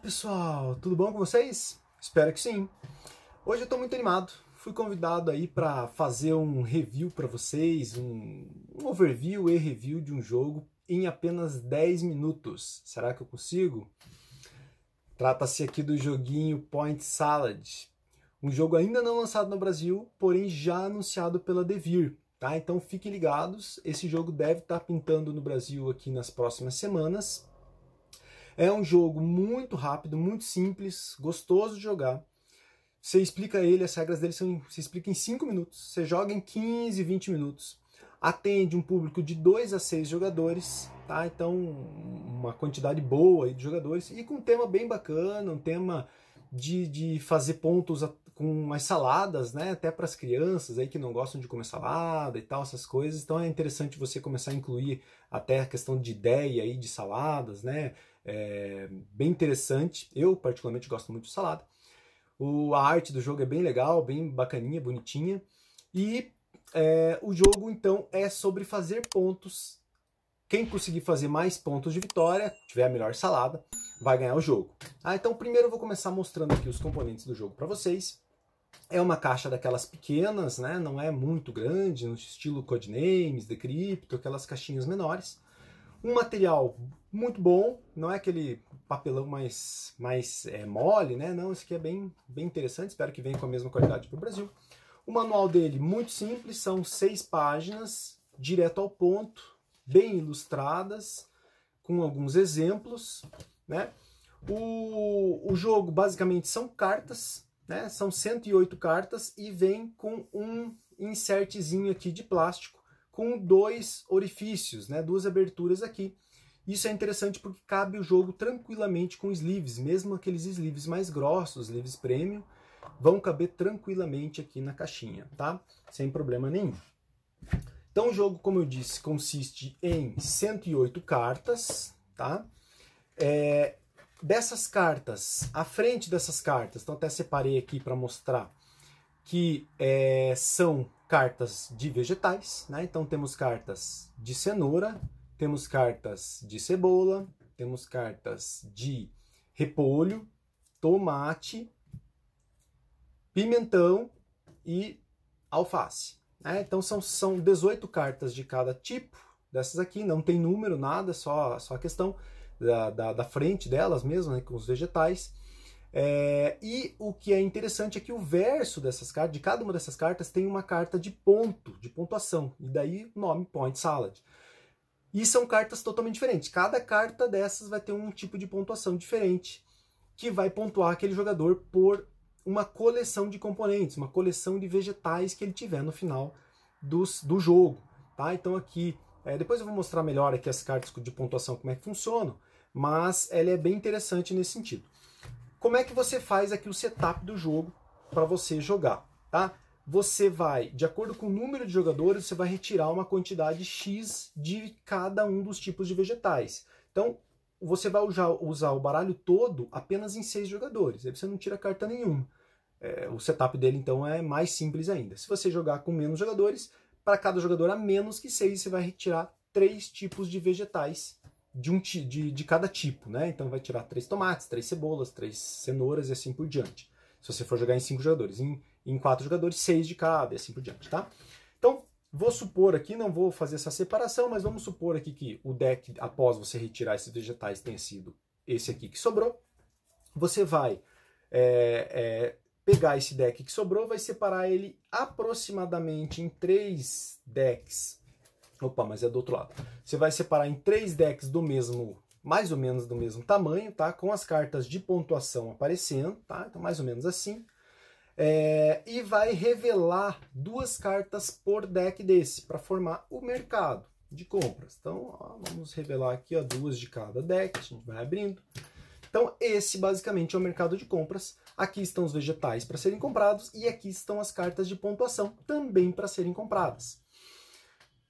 pessoal, tudo bom com vocês? Espero que sim. Hoje eu estou muito animado. Fui convidado aí para fazer um review para vocês, um, um overview e review de um jogo em apenas 10 minutos. Será que eu consigo? Trata-se aqui do joguinho Point Salad, um jogo ainda não lançado no Brasil, porém já anunciado pela Devir. Tá? Então fiquem ligados, esse jogo deve estar tá pintando no Brasil aqui nas próximas semanas é um jogo muito rápido, muito simples, gostoso de jogar. Você explica ele, as regras dele são, você explica em 5 minutos, você joga em 15, 20 minutos. Atende um público de 2 a 6 jogadores, tá? Então, uma quantidade boa de jogadores e com um tema bem bacana, um tema de, de fazer pontos com umas saladas, né? Até para as crianças aí que não gostam de comer salada e tal, essas coisas. Então é interessante você começar a incluir até a questão de ideia aí de saladas, né? é, bem interessante. Eu, particularmente, gosto muito de salada. O, a arte do jogo é bem legal, bem bacaninha, bonitinha. E é, o jogo, então, é sobre fazer pontos. Quem conseguir fazer mais pontos de vitória, tiver a melhor salada, vai ganhar o jogo. Ah, então, primeiro eu vou começar mostrando aqui os componentes do jogo para vocês. É uma caixa daquelas pequenas, né? Não é muito grande, no estilo Codenames, Decrypto, aquelas caixinhas menores. Um material muito bom, não é aquele papelão mais, mais é, mole, né? Não, esse aqui é bem, bem interessante, espero que venha com a mesma qualidade para o Brasil. O manual dele, muito simples, são seis páginas, direto ao ponto, bem ilustradas, com alguns exemplos, né? O, o jogo basicamente são cartas, né? São 108 cartas e vem com um insertzinho aqui de plástico com dois orifícios, né, duas aberturas aqui. Isso é interessante porque cabe o jogo tranquilamente com sleeves, mesmo aqueles sleeves mais grossos, sleeves premium, vão caber tranquilamente aqui na caixinha, tá? Sem problema nenhum. Então o jogo, como eu disse, consiste em 108 cartas, tá? É, dessas cartas, à frente dessas cartas, então até separei aqui para mostrar que é, são cartas de vegetais, né? Então temos cartas de cenoura, temos cartas de cebola, temos cartas de repolho, tomate, pimentão e alface. Né? Então são, são 18 cartas de cada tipo dessas aqui, não tem número, nada, só, só a questão da, da, da frente delas mesmo, né, com os vegetais. É, e o que é interessante é que o verso dessas cartas, de cada uma dessas cartas, tem uma carta de ponto, de pontuação, e daí o nome Point Salad. E são cartas totalmente diferentes. Cada carta dessas vai ter um tipo de pontuação diferente, que vai pontuar aquele jogador por uma coleção de componentes, uma coleção de vegetais que ele tiver no final dos, do jogo. Tá? Então aqui, é, depois eu vou mostrar melhor aqui as cartas de pontuação, como é que funcionam, mas ela é bem interessante nesse sentido. Como é que você faz aqui o setup do jogo para você jogar, tá? Você vai, de acordo com o número de jogadores, você vai retirar uma quantidade X de cada um dos tipos de vegetais. Então, você vai usar, o baralho todo apenas em seis jogadores, aí você não tira carta nenhuma. É, o setup dele, então, é mais simples ainda. Se você jogar com menos jogadores, para cada jogador a menos que seis, você vai retirar três tipos de vegetais de, um, de, de cada tipo, né? Então vai tirar três tomates, três cebolas, três cenouras e assim por diante. Se você for jogar em cinco jogadores, em, em quatro jogadores, seis de cada e assim por diante, tá? Então, vou supor aqui, não vou fazer essa separação, mas vamos supor aqui que o deck, após você retirar esses vegetais, tenha sido esse aqui que sobrou. Você vai é, é, pegar esse deck que sobrou, vai separar ele aproximadamente em três decks Opa, mas é do outro lado. Você vai separar em três decks do mesmo, mais ou menos do mesmo tamanho, tá? Com as cartas de pontuação aparecendo, tá? Então, mais ou menos assim. É, e vai revelar duas cartas por deck desse para formar o mercado de compras. Então, ó, vamos revelar aqui ó, duas de cada deck, a gente vai abrindo. Então, esse basicamente é o mercado de compras. Aqui estão os vegetais para serem comprados e aqui estão as cartas de pontuação também para serem compradas.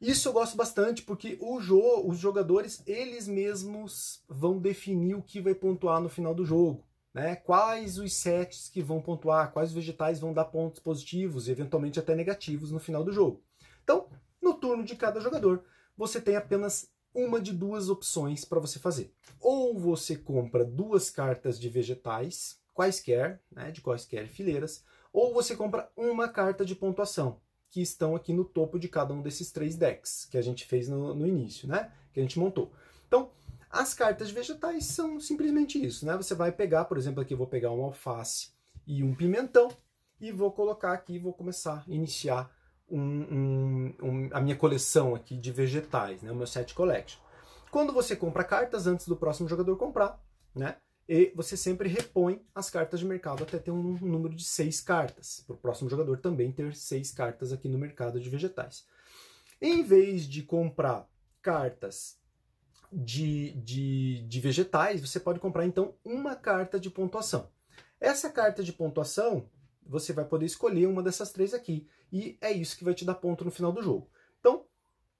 Isso eu gosto bastante porque jo os jogadores eles mesmos vão definir o que vai pontuar no final do jogo, né? Quais os sets que vão pontuar, quais vegetais vão dar pontos positivos e eventualmente até negativos no final do jogo. Então, no turno de cada jogador, você tem apenas uma de duas opções para você fazer. Ou você compra duas cartas de vegetais, quaisquer, né, de quaisquer fileiras, ou você compra uma carta de pontuação, que estão aqui no topo de cada um desses três decks que a gente fez no, no início, né? Que a gente montou. Então, as cartas vegetais são simplesmente isso, né? Você vai pegar, por exemplo, aqui eu vou pegar um alface e um pimentão e vou colocar aqui, vou começar a iniciar um, um, um, a minha coleção aqui de vegetais, né? O meu set collection. Quando você compra cartas antes do próximo jogador comprar, né? E você sempre repõe as cartas de mercado até ter um número de seis cartas, para o próximo jogador também ter seis cartas aqui no mercado de vegetais. Em vez de comprar cartas de, de, de vegetais, você pode comprar então uma carta de pontuação. Essa carta de pontuação, você vai poder escolher uma dessas três aqui, e é isso que vai te dar ponto no final do jogo. Então,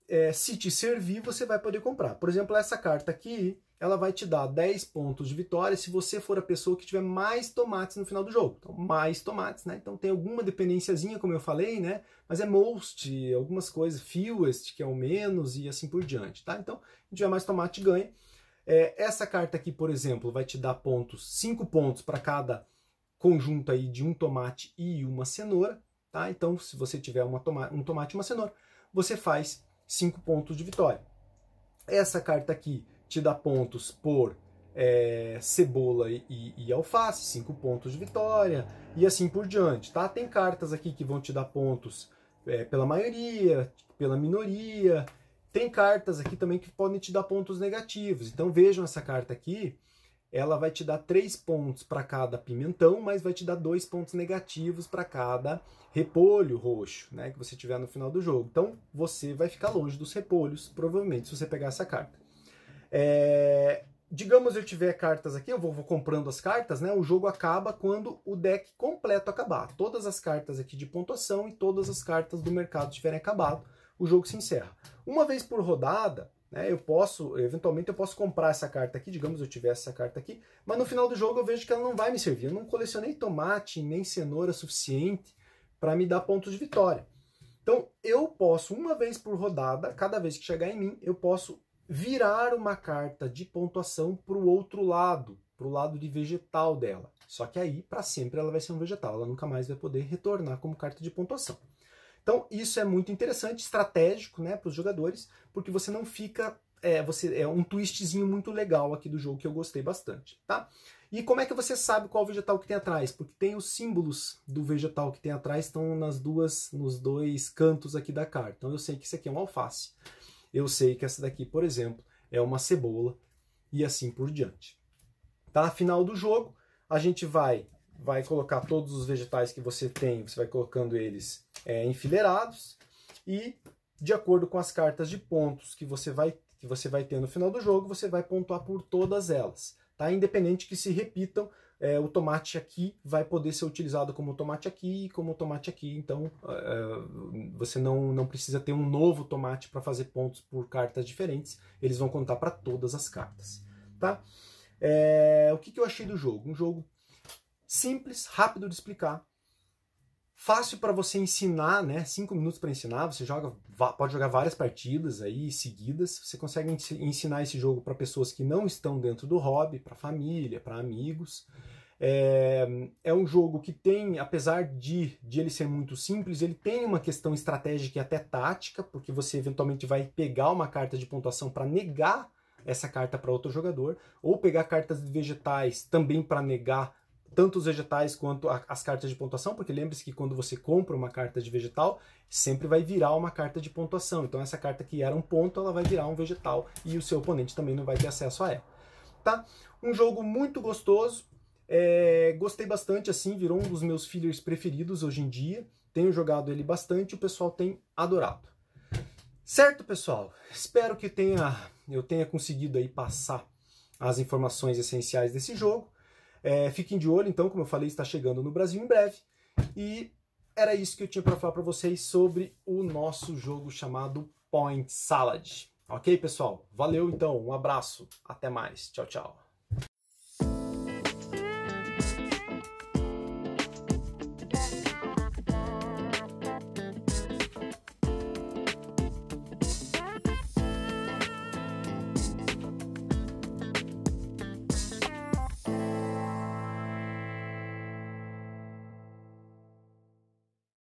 é, se te servir, você vai poder comprar. Por exemplo, essa carta aqui, ela vai te dar 10 pontos de vitória se você for a pessoa que tiver mais tomates no final do jogo. Então, mais tomates, né? Então tem alguma dependênciazinha, como eu falei, né? Mas é most, algumas coisas, fewest, que é o menos, e assim por diante, tá? Então, quem tiver mais tomate ganha. É, essa carta aqui, por exemplo, vai te dar pontos, 5 pontos para cada conjunto aí de um tomate e uma cenoura, tá? Então, se você tiver uma toma um tomate e uma cenoura, você faz 5 pontos de vitória. Essa carta aqui te dá pontos por é, cebola e, e, alface, 5 pontos de vitória, e assim por diante, tá? Tem cartas aqui que vão te dar pontos é, pela maioria, pela minoria, tem cartas aqui também que podem te dar pontos negativos. Então vejam essa carta aqui, ela vai te dar três pontos para cada pimentão, mas vai te dar dois pontos negativos para cada repolho roxo, né, que você tiver no final do jogo. Então você vai ficar longe dos repolhos, provavelmente, se você pegar essa carta. É, digamos eu tiver cartas aqui, eu vou, vou, comprando as cartas, né? O jogo acaba quando o deck completo acabar. Todas as cartas aqui de pontuação e todas as cartas do mercado tiverem acabado, o jogo se encerra. Uma vez por rodada, né? Eu posso, eventualmente eu posso comprar essa carta aqui, digamos eu tiver essa carta aqui, mas no final do jogo eu vejo que ela não vai me servir. Eu não colecionei tomate nem cenoura suficiente para me dar pontos de vitória. Então eu posso, uma vez por rodada, cada vez que chegar em mim, eu posso virar uma carta de pontuação para o outro lado, para o lado de vegetal dela. Só que aí, para sempre, ela vai ser um vegetal, ela nunca mais vai poder retornar como carta de pontuação. Então, isso é muito interessante, estratégico né, para os jogadores, porque você não fica. É, você, é um twistzinho muito legal aqui do jogo que eu gostei bastante. tá? E como é que você sabe qual vegetal que tem atrás? Porque tem os símbolos do vegetal que tem atrás, estão nas duas, nos dois cantos aqui da carta. Então eu sei que isso aqui é um alface eu sei que essa daqui, por exemplo, é uma cebola e assim por diante. Tá? Final do jogo, a gente vai vai colocar todos os vegetais que você tem, você vai colocando eles é, enfileirados e de acordo com as cartas de pontos que você vai que você vai ter no final do jogo, você vai pontuar por todas elas tá? Independente que se repitam, é, o tomate aqui vai poder ser utilizado como tomate aqui e como tomate aqui. Então é, é você não, não precisa ter um novo tomate para fazer pontos por cartas diferentes. Eles vão contar para todas as cartas. Tá? É, o que, que eu achei do jogo? Um jogo simples, rápido de explicar fácil para você ensinar, né? Cinco minutos para ensinar. Você joga, pode jogar várias partidas aí seguidas. Você consegue ensinar esse jogo para pessoas que não estão dentro do hobby, para família, para amigos. É, é, um jogo que tem, apesar de, de ele ser muito simples, ele tem uma questão estratégica e até tática, porque você eventualmente vai pegar uma carta de pontuação para negar essa carta para outro jogador, ou pegar cartas vegetais também para negar tanto os vegetais quanto a, as cartas de pontuação, porque lembre-se que quando você compra uma carta de vegetal, sempre vai virar uma carta de pontuação. Então essa carta que era um ponto, ela vai virar um vegetal e o seu oponente também não vai ter acesso a ela. Tá? Um jogo muito gostoso. É, gostei bastante, assim, virou um dos meus fillers preferidos hoje em dia. Tenho jogado ele bastante, o pessoal tem adorado. Certo, pessoal? Espero que tenha, eu tenha conseguido aí passar as informações essenciais desse jogo. É, fiquem de olho, então, como eu falei, está chegando no Brasil em breve. E era isso que eu tinha para falar para vocês sobre o nosso jogo chamado Point Salad. Ok, pessoal? Valeu então, um abraço, até mais, tchau, tchau.